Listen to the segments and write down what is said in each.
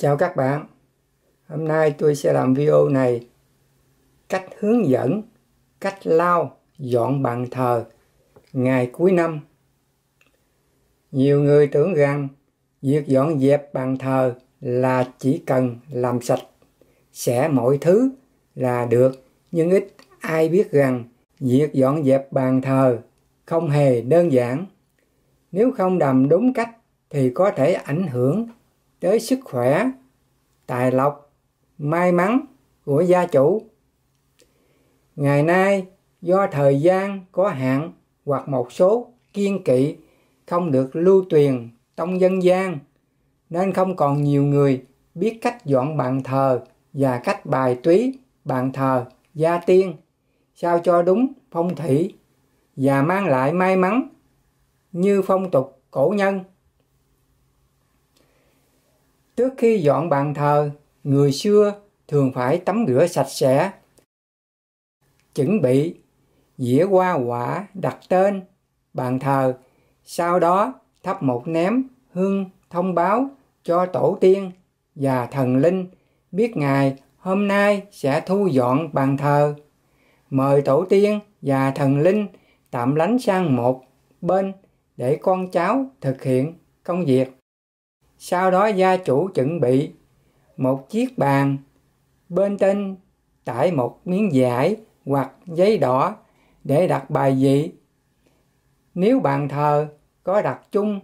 Chào các bạn, hôm nay tôi sẽ làm video này cách hướng dẫn cách lau dọn bàn thờ ngày cuối năm. Nhiều người tưởng rằng việc dọn dẹp bàn thờ là chỉ cần làm sạch sẽ mọi thứ là được, nhưng ít ai biết rằng việc dọn dẹp bàn thờ không hề đơn giản. Nếu không làm đúng cách thì có thể ảnh hưởng tới sức khỏe, tài lộc, may mắn của gia chủ. Ngày nay, do thời gian có hạn hoặc một số kiên kỵ không được lưu truyền trong dân gian, nên không còn nhiều người biết cách dọn bàn thờ và cách bài túy bàn thờ gia tiên sao cho đúng phong thủy và mang lại may mắn như phong tục cổ nhân Trước khi dọn bàn thờ, người xưa thường phải tắm rửa sạch sẽ. Chuẩn bị dĩa hoa quả đặt tên bàn thờ, sau đó thắp một ném hương thông báo cho tổ tiên và thần linh biết ngài hôm nay sẽ thu dọn bàn thờ. Mời tổ tiên và thần linh tạm lánh sang một bên để con cháu thực hiện công việc sau đó gia chủ chuẩn bị một chiếc bàn, bên trên tải một miếng vải hoặc giấy đỏ để đặt bài vị. Nếu bàn thờ có đặt chung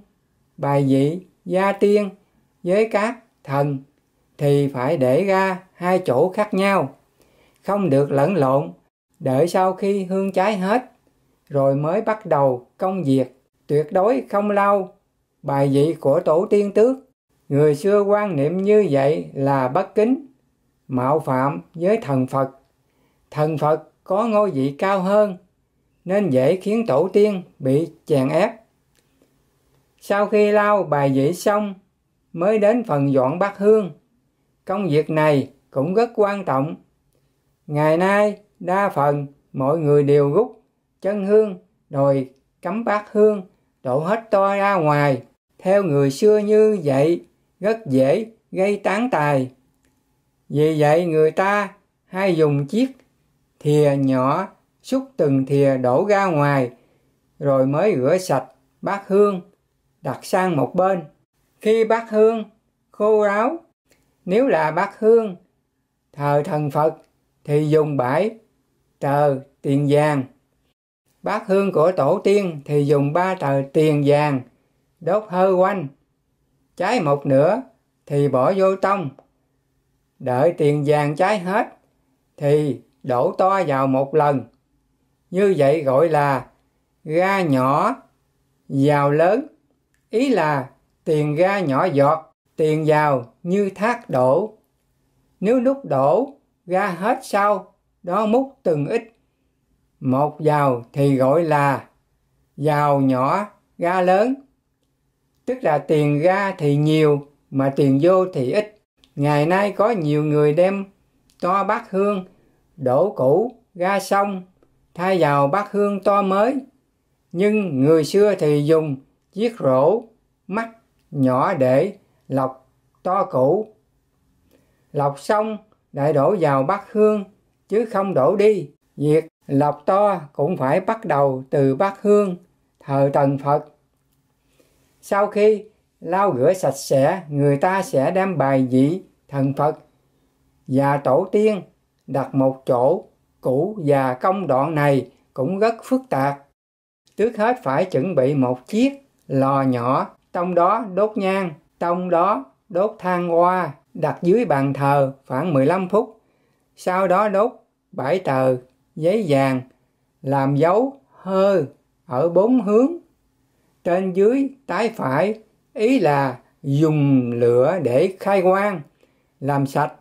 bài vị gia tiên với các thần thì phải để ra hai chỗ khác nhau, không được lẫn lộn, đợi sau khi hương cháy hết rồi mới bắt đầu công việc, tuyệt đối không lau bài vị của tổ tiên tước người xưa quan niệm như vậy là bất kính mạo phạm với thần phật thần phật có ngôi vị cao hơn nên dễ khiến tổ tiên bị chèn ép sau khi lau bài vị xong mới đến phần dọn bát hương công việc này cũng rất quan trọng ngày nay đa phần mọi người đều rút chân hương rồi cắm bát hương đổ hết to ra ngoài theo người xưa như vậy rất dễ gây tán tài. Vì vậy người ta hay dùng chiếc thìa nhỏ xúc từng thìa đổ ra ngoài rồi mới rửa sạch bát hương đặt sang một bên. Khi bát hương khô ráo, nếu là bát hương thờ thần Phật thì dùng bãi tờ tiền vàng. Bát hương của tổ tiên thì dùng ba tờ tiền vàng đốt hơi quanh cháy một nửa thì bỏ vô tông. Đợi tiền vàng cháy hết thì đổ to vào một lần. Như vậy gọi là ra nhỏ, vào lớn. Ý là tiền ra nhỏ giọt, tiền vào như thác đổ. Nếu lúc đổ ra hết sau, đó múc từng ít. Một vào thì gọi là vào nhỏ, ra lớn tức là tiền ra thì nhiều mà tiền vô thì ít. Ngày nay có nhiều người đem to bát hương, đổ cũ ra sông, thay vào bát hương to mới. Nhưng người xưa thì dùng chiếc rổ mắt nhỏ để lọc to cũ. Lọc xong lại đổ vào bát hương chứ không đổ đi. Việc lọc to cũng phải bắt đầu từ bát hương thờ tần Phật sau khi lau rửa sạch sẽ người ta sẽ đem bài vị thần phật và tổ tiên đặt một chỗ cũ và công đoạn này cũng rất phức tạp trước hết phải chuẩn bị một chiếc lò nhỏ trong đó đốt nhang trong đó đốt than hoa đặt dưới bàn thờ khoảng 15 phút sau đó đốt bảy tờ giấy vàng làm dấu hơ ở bốn hướng trên dưới trái phải ý là dùng lửa để khai quang làm sạch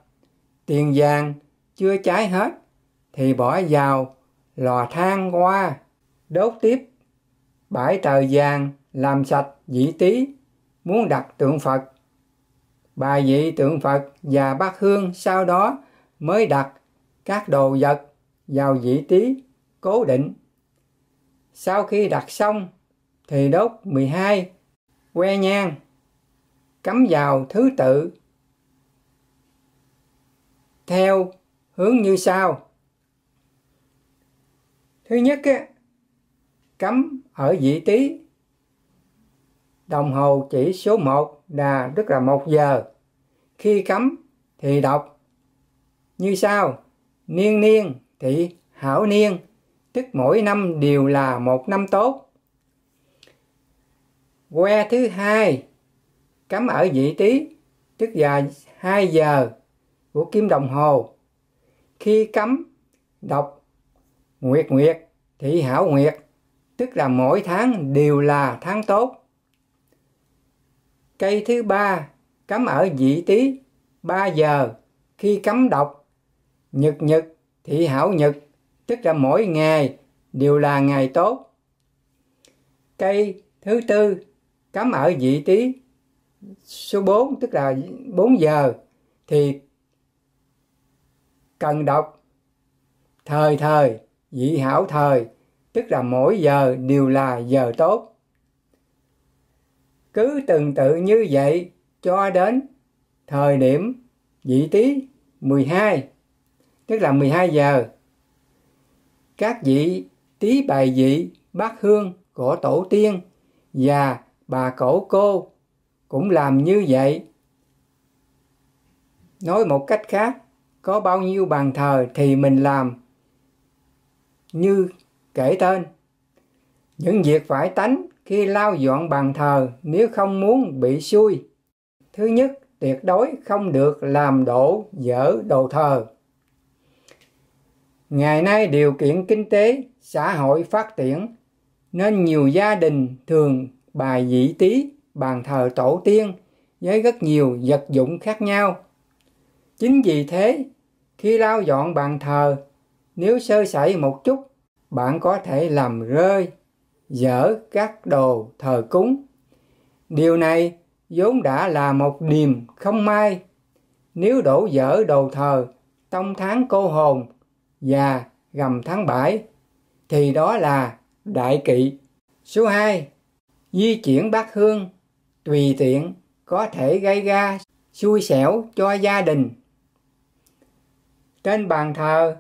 tiền vàng chưa cháy hết thì bỏ vào lò than qua đốt tiếp bãi tờ vàng làm sạch dĩ tí muốn đặt tượng phật bà vị tượng phật và bát hương sau đó mới đặt các đồ vật vào vị trí cố định sau khi đặt xong thì đốt 12 que nhang cắm vào thứ tự theo hướng như sau thứ nhất á, cắm ở vị trí đồng hồ chỉ số 1 là tức là 1 giờ khi cắm thì đọc như sau niên niên thị hảo niên tức mỗi năm đều là một năm tốt que thứ hai cắm ở vị trí tức giờ 2 giờ của kim đồng hồ khi cắm đọc nguyệt nguyệt thị hảo nguyệt tức là mỗi tháng đều là tháng tốt cây thứ ba cắm ở vị trí 3 giờ khi cắm đọc nhật nhật thị hảo nhật tức là mỗi ngày đều là ngày tốt cây thứ tư cắm ở vị trí số 4 tức là 4 giờ thì cần đọc thời thời dị hảo thời tức là mỗi giờ đều là giờ tốt cứ từng tự như vậy cho đến thời điểm vị trí 12 tức là 12 giờ các vị tí bài vị bát hương của tổ tiên và bà cổ cô cũng làm như vậy nói một cách khác có bao nhiêu bàn thờ thì mình làm như kể tên những việc phải tánh khi lao dọn bàn thờ nếu không muốn bị xui thứ nhất tuyệt đối không được làm đổ dở đồ thờ ngày nay điều kiện kinh tế xã hội phát triển nên nhiều gia đình thường bài dị tí, bàn thờ tổ tiên với rất nhiều vật dụng khác nhau. Chính vì thế, khi lau dọn bàn thờ, nếu sơ sẩy một chút, bạn có thể làm rơi, dở các đồ thờ cúng. Điều này vốn đã là một niềm không may. Nếu đổ dở đồ thờ trong tháng cô hồn và gầm tháng bảy thì đó là đại kỵ. Số 2 di chuyển bát hương tùy tiện có thể gây ra xui xẻo cho gia đình trên bàn thờ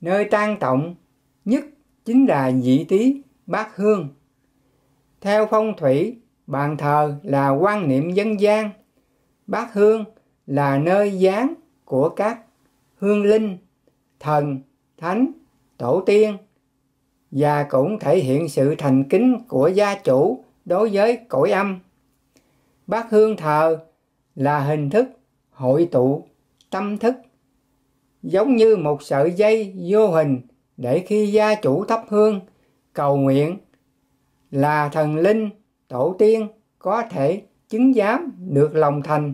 nơi tang trọng nhất chính là vị trí bát hương theo phong thủy bàn thờ là quan niệm dân gian bát hương là nơi gián của các hương linh thần thánh tổ tiên và cũng thể hiện sự thành kính của gia chủ đối với cõi âm. Bát hương thờ là hình thức hội tụ tâm thức giống như một sợi dây vô hình để khi gia chủ thắp hương cầu nguyện là thần linh tổ tiên có thể chứng giám được lòng thành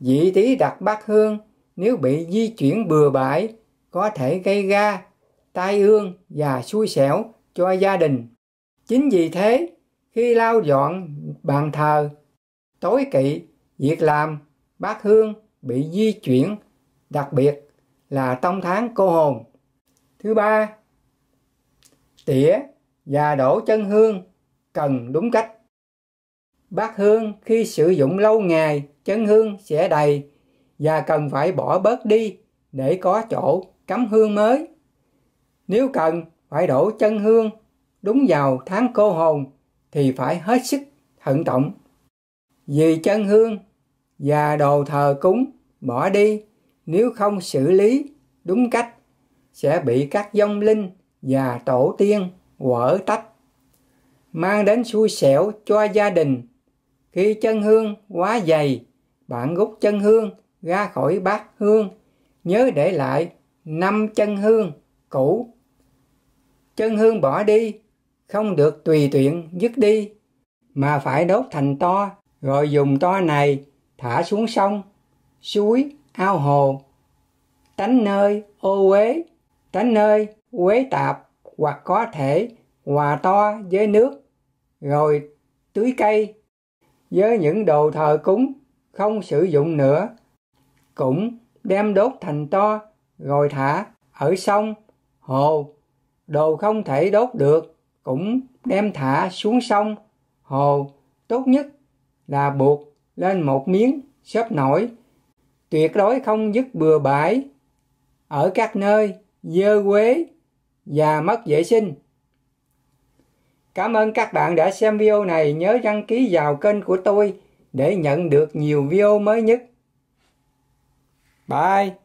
vị trí đặt bát hương nếu bị di chuyển bừa bãi có thể gây ra tai ương và xui xẻo cho gia đình chính vì thế khi lau dọn bàn thờ tối kỵ việc làm bát hương bị di chuyển đặc biệt là trong tháng cô hồn thứ ba tỉa và đổ chân hương cần đúng cách bát hương khi sử dụng lâu ngày chân hương sẽ đầy và cần phải bỏ bớt đi để có chỗ cắm hương mới nếu cần phải đổ chân hương đúng vào tháng cô hồn thì phải hết sức thận trọng. Vì chân hương và đồ thờ cúng bỏ đi nếu không xử lý đúng cách sẽ bị các vong linh và tổ tiên quở tách mang đến xui xẻo cho gia đình khi chân hương quá dày bạn rút chân hương ra khỏi bát hương nhớ để lại năm chân hương cũ chân hương bỏ đi không được tùy tiện dứt đi mà phải đốt thành to rồi dùng to này thả xuống sông suối ao hồ tánh nơi ô uế tánh nơi uế tạp hoặc có thể hòa to với nước rồi tưới cây với những đồ thờ cúng không sử dụng nữa cũng đem đốt thành to rồi thả ở sông hồ đồ không thể đốt được cũng đem thả xuống sông, hồ, tốt nhất là buộc lên một miếng xốp nổi, tuyệt đối không dứt bừa bãi ở các nơi dơ quế và mất vệ sinh. Cảm ơn các bạn đã xem video này, nhớ đăng ký vào kênh của tôi để nhận được nhiều video mới nhất. Bye!